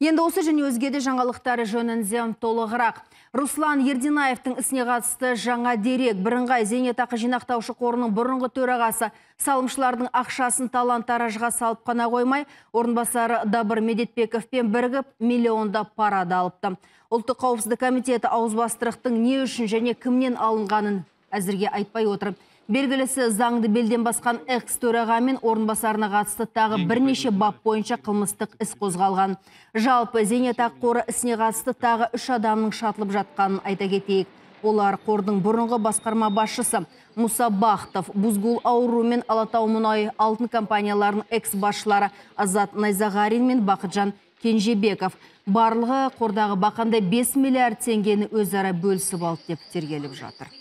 Енді осы және өзгеде жаңалықтары жөнінде толығырақ. Руслан Ердинаевтың ісіне қатысты жаңа дерек бірыңғай зейнетақы жинақтаушы қорының бұрынғы төрағасы салымшылардың ақшасын талан таражға салып қана қоймай, орынбасары Дабыр Медетбековпен біргіп миллионда парада алыпты. Ұлттық қауіпсіздік комитеті ауызбастырықтың не үшін және кімнен алынғанын әзірге айтпай отыр белгілісі заңды белден басқан экс төраға мен орынбасарына қатысты тағы бірнеше бап бойынша қылмыстық іс қозғалған жалпы зейнетақы қоры ісіне қатысты тағы үш адамның шатылып жатқанын айта кетейік олар қордың бұрынғы басқарма басшысы мұса бахтов бузгул ауру мен алатау мұнай алтын компанияларының экс басшылары азат найзағарин мен бақытжан кенжебеков барлығы қордағы бақандай 5 миллиард теңгені өзара бөлісіп алды деп тергеліп жатыр